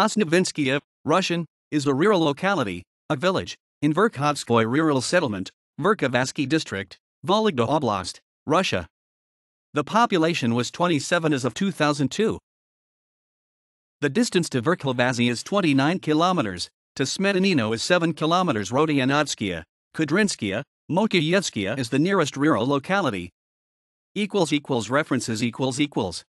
Osnovinskaya, Russian, is a rural locality, a village, in Verkhovskoy rural settlement, Verkhovsky district, Vologda Oblast, Russia. The population was 27 as of 2002. The distance to Verkhovsky is 29 kilometers, to Smetanino is 7 kilometers. Rodianovskaya, Kudrinskaya, Mokayevskaya is the nearest rural locality. Equals equals references equals equals